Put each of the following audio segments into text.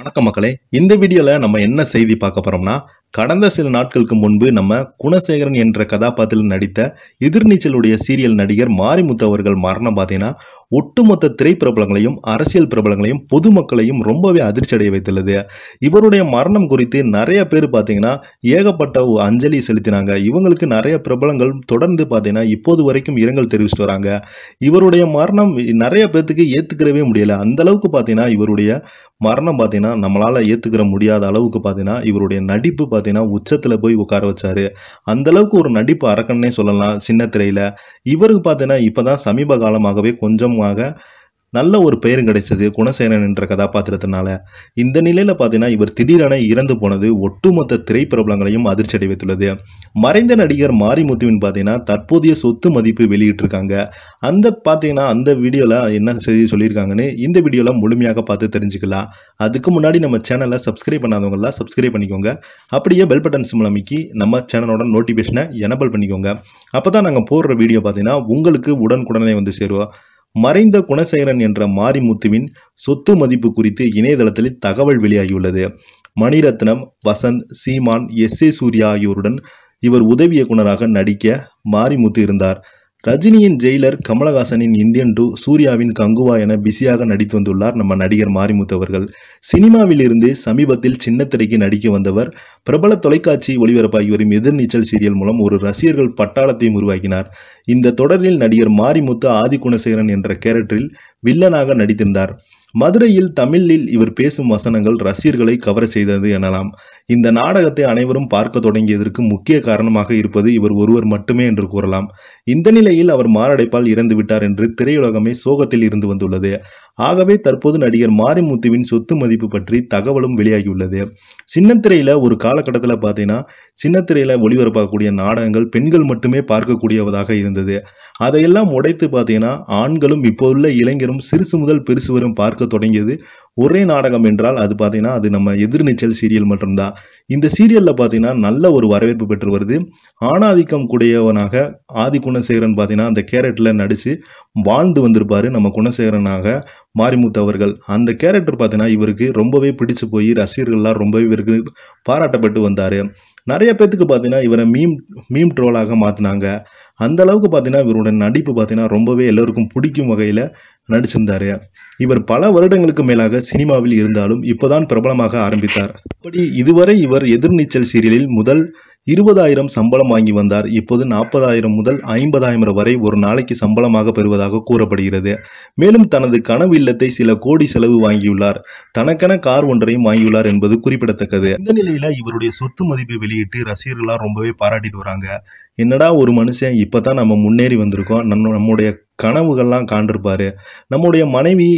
வணக்கம் மக்களே இந்த வீடியோவில் நம்ம என்ன செய்தி பார்க்க போகிறோம்னா கடந்த சில நாட்களுக்கு முன்பு நம்ம குணசேகரன் என்ற கதாபாத்திரத்தில் நடித்த எதிர்நீச்சலுடைய சீரியல் நடிகர் மாரிமுத்து அவர்கள் மரணம் பார்த்தீங்கன்னா ஒட்டுமொத்த திரைப்பிரபலங்களையும் அரசியல் பிரபலங்களையும் பொதுமக்களையும் ரொம்பவே அதிர்ச்சி அடைய வைத்துள்ளது இவருடைய மரணம் குறித்து நிறைய பேர் பார்த்தீங்கன்னா ஏகப்பட்ட அஞ்சலி செலுத்தினாங்க இவங்களுக்கு நிறைய பிரபலங்கள் தொடர்ந்து பார்த்தீங்கன்னா இப்போது வரைக்கும் இரங்கல் தெரிவிச்சுட்டு வராங்க இவருடைய மரணம் நிறைய பேர்த்துக்கு ஏற்றுக்கிறவே முடியல அந்த அளவுக்கு பார்த்தீங்கன்னா இவருடைய மரணம் பார்த்தீங்கன்னா நம்மளால் ஏற்றுக்கிற முடியாத அளவுக்கு பார்த்தீங்கன்னா இவருடைய நடிப்பு பார்த்தீங்கன்னா உச்சத்தில் போய் உட்கார வச்சாரு அந்தளவுக்கு ஒரு நடிப்பு அரக்கன்னே சொல்லலாம் சின்ன திரையில் இவருக்கு பார்த்தீங்கன்னா இப்போ தான் சமீப காலமாகவே கொஞ்சமாக நல்ல ஒரு பெயரும் கிடைச்சது குணசேனன் என்ற கதாபாத்திரத்தினால இந்த நிலையில் பார்த்தீங்கன்னா இவர் திடீரென இறந்து போனது ஒட்டுமொத்த திரைப்பிரபலங்களையும் அதிர்ச்சி அடைவித்துள்ளது மறைந்த நடிகர் மாரிமுத்துவின் பார்த்தீங்கன்னா தற்போதைய சொத்து மதிப்பு வெளியிட்டிருக்காங்க அந்த பார்த்தீங்கன்னா அந்த வீடியோவில் என்ன செய்தி சொல்லியிருக்காங்கன்னு இந்த வீடியோவில் முழுமையாக பார்த்து தெரிஞ்சுக்கலாம் அதுக்கு முன்னாடி நம்ம சேனலை சப்ஸ்கிரைப் பண்ணாதவங்களாம் சப்ஸ்கிரைப் பண்ணிக்கோங்க அப்படியே பெல் பட்டன்ஸ் மூலமிக்கி நம்ம சேனலோட நோட்டிஃபிகேஷனை எனபிள் பண்ணிக்கோங்க அப்போ தான் நாங்கள் போடுற வீடியோ பார்த்தீங்கன்னா உங்களுக்கு உடனுக்குடனே வந்து சேருவோம் மறைந்த குணசேகரன் என்ற மாரிமுத்துவின் சொத்து மதிப்பு குறித்து இணையதளத்தில் தகவல் வெளியாகியுள்ளது மணிரத்னம் வசந்த் சீமான் எஸ் ஏ சூர்யா ஆகியோருடன் இவர் உதவி இயக்குநராக நடிக்க மாரிமுத்து இருந்தார் ரஜினியின் ஜெயிலர் கமலஹாசனின் இந்தியன் டூ சூர்யாவின் கங்குவா என பிஸியாக நடித்து வந்துள்ளார் நம்ம நடிகர் மாரிமுத்து அவர்கள் சினிமாவிலிருந்து சமீபத்தில் சின்னத்திரைக்கு நடிக்க வந்தவர் பிரபல தொலைக்காட்சி ஒளிபரப்பாகி வரும் எதிர்நீச்சல் சீரியல் மூலம் ஒரு ரசிகர்கள் பட்டாளத்தையும் உருவாக்கினார் இந்த தொடரில் நடிகர் மாரிமுத்து ஆதிகுணசேகரன் என்ற கேரக்டரில் வில்லனாக நடித்திருந்தார் மதுரையில் தமிழில் இவர் பேசும் வசனங்கள் ரசிகர்களை கவர் செய்தது எனலாம் இந்த நாடகத்தை அனைவரும் பார்க்க தொடங்கியதற்கு முக்கிய காரணமாக இருப்பது இவர் ஒருவர் மட்டுமே என்று கூறலாம் இந்த நிலையில் அவர் மாரடைப்பால் இறந்துவிட்டார் என்று திரையுலகமே சோகத்தில் இருந்து வந்துள்ளது ஆகவே தற்போது நடிகர் மாரிமுத்துவின் சொத்து மதிப்பு பற்றி தகவலும் வெளியாகியுள்ளது சின்னத்திரையில் ஒரு காலகட்டத்தில் பார்த்தீங்கன்னா சின்னத்திரையில் ஒளிபரப்பாகக்கூடிய நாடகங்கள் பெண்கள் மட்டுமே பார்க்கக்கூடியவதாக இருந்தது அதையெல்லாம் உடைத்து பார்த்தீங்கன்னா ஆண்களும் இப்போ உள்ள இளைஞரும் சிறுசு முதல் பெருசு வரும் பார்க்க தொடங்கியது ஒரே நாடகம் என்றால் அது பார்த்தீங்கன்னா அது நம்ம எதிர்நீச்சல் சீரியல் மட்டும்தான் இந்த சீரியலில் பார்த்தீங்கன்னா நல்ல ஒரு வரவேற்பு பெற்று வருது ஆணாதிக்கம் கூடியவனாக ஆதி குணசேகரன் பார்த்தீங்கன்னா அந்த கேரக்டரில் நடித்து வாழ்ந்து வந்திருப்பார் நம்ம குணசேகரனாக மாரிமுத்து அவர்கள் அந்த கேரக்டர் பார்த்தீங்கன்னா இவருக்கு ரொம்பவே பிடிச்சு போய் ரசிகர்கள்லாம் ரொம்பவே இவருக்கு பாராட்டப்பட்டு வந்தார் நிறைய பேர்த்துக்கு பார்த்தீங்கன்னா இவரை மீம் மீம் ட்ரோலாக மாற்றினாங்க அந்த அளவுக்கு பார்த்தீங்கன்னா இவரோட நடிப்பு பார்த்தீங்கன்னா ரொம்பவே எல்லோருக்கும் பிடிக்கும் வகையில் நடிச்சிருந்தார் இவர் பல வருடங்களுக்கு மேலாக சினிமாவில் இருந்தாலும் இப்போதான் பிரபலமாக ஆரம்பித்தார் அப்படி இதுவரை இவர் எதிர்நீச்சல் சீரியலில் முதல் இருபதாயிரம் சம்பளம் வாங்கி வந்தார் இப்போது நாற்பதாயிரம் முதல் ஐம்பதாயிரம் வரை ஒரு நாளைக்கு சம்பளமாக பெறுவதாக கூறப்படுகிறது மேலும் தனது கனவு இல்லத்தை சில கோடி செலவு வாங்கியுள்ளார் தனக்கென கார் ஒன்றையும் வாங்கியுள்ளார் என்பது குறிப்பிடத்தக்கது இந்த நிலையில இவருடைய சொத்து மதிப்பை வெளியிட்டு ரசிகர்களாக ரொம்பவே பாராட்டிட்டு வராங்க என்னடா ஒரு மனுஷன் இப்போ தான் நம்ம முன்னேறி வந்திருக்கோம் நம்ம நம்முடைய கனவுகள்லாம் காண்டிருப்பார் நம்முடைய மனைவி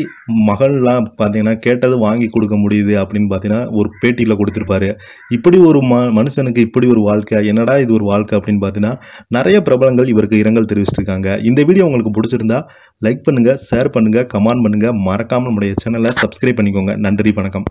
மகள்லாம் பார்த்தீங்கன்னா கேட்டது வாங்கி கொடுக்க முடியுது அப்படின்னு பார்த்தீங்கன்னா ஒரு பேட்டியில் கொடுத்துருப்பாரு இப்படி ஒரு ம மனுஷனுக்கு இப்படி ஒரு வாழ்க்கை என்னடா இது ஒரு வாழ்க்கை அப்படின்னு பார்த்தீங்கன்னா நிறைய பிரபலங்கள் இவருக்கு இரங்கல் தெரிவிச்சிருக்காங்க இந்த வீடியோ உங்களுக்கு பிடிச்சிருந்தா லைக் பண்ணுங்கள் ஷேர் பண்ணுங்கள் கமெண்ட் பண்ணுங்கள் மறக்காமல் நம்முடைய சேனலை சப்ஸ்கிரைப் பண்ணிக்கோங்க நன்றி வணக்கம்